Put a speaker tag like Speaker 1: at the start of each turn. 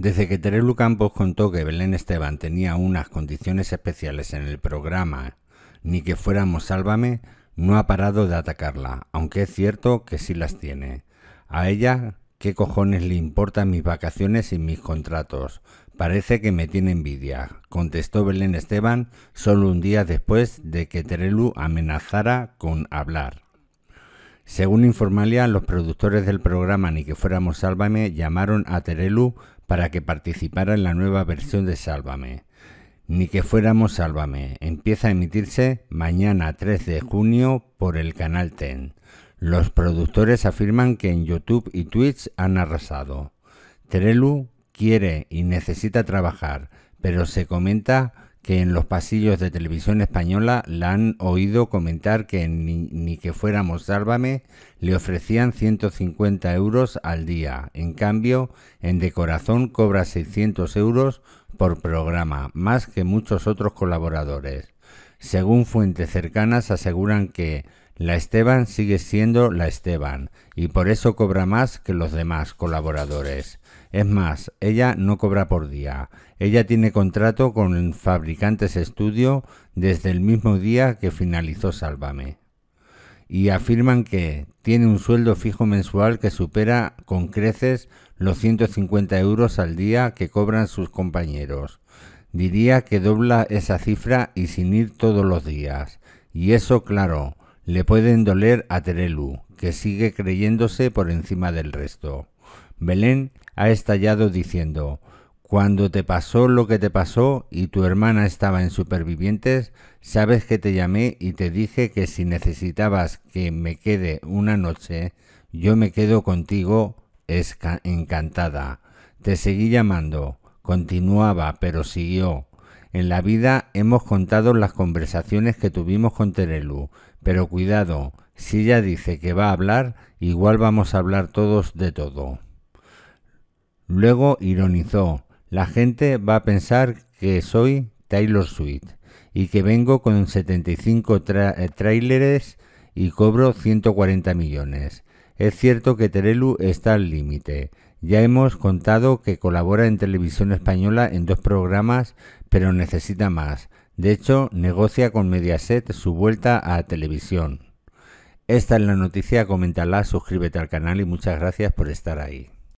Speaker 1: Desde que Terelu Campos contó que Belén Esteban tenía unas condiciones especiales en el programa Ni que fuéramos Sálvame, no ha parado de atacarla, aunque es cierto que sí las tiene. A ella, ¿qué cojones le importan mis vacaciones y mis contratos? Parece que me tiene envidia, contestó Belén Esteban solo un día después de que Terelu amenazara con hablar. Según Informalia, los productores del programa Ni que fuéramos Sálvame llamaron a Terelu para que participara en la nueva versión de Sálvame. Ni que fuéramos Sálvame empieza a emitirse mañana 3 de junio por el canal TEN. Los productores afirman que en YouTube y Twitch han arrasado. Terelu quiere y necesita trabajar, pero se comenta que en los pasillos de televisión española la han oído comentar que ni, que fuéramos Sálvame le ofrecían 150 euros al día. En cambio, en De Corazón cobra 600 euros por programa, más que muchos otros colaboradores. Según fuentes cercanas aseguran que la Esteban sigue siendo la Esteban y por eso cobra más que los demás colaboradores. Es más, ella no cobra por día. Ella tiene contrato con Fabricantes Estudio desde el mismo día que finalizó Sálvame. Y afirman que tiene un sueldo fijo mensual que supera con creces los 150 euros al día que cobran sus compañeros. Diría que dobla esa cifra y sin ir todos los días. Y eso, claro, le pueden doler a Terelu, que sigue creyéndose por encima del resto. Belén ha estallado diciendo, cuando te pasó lo que te pasó y tu hermana estaba en Supervivientes, sabes que te llamé y te dije que si necesitabas que me quede una noche, yo me quedo contigo encantada. Te seguí llamando, continuaba, pero siguió. En la vida hemos contado las conversaciones que tuvimos con Terelu, pero cuidado, si ella dice que va a hablar, igual vamos a hablar todos de todo. Luego ironizó, la gente va a pensar que soy Taylor Swift y que vengo con 75 eh, tráileres y cobro 140 millones. Es cierto que Terelu está al límite. Ya hemos contado que colabora en televisión española en dos programas pero necesita más. De hecho, negocia con Mediaset su vuelta a televisión. Esta es la noticia, coméntala, suscríbete al canal y muchas gracias por estar ahí.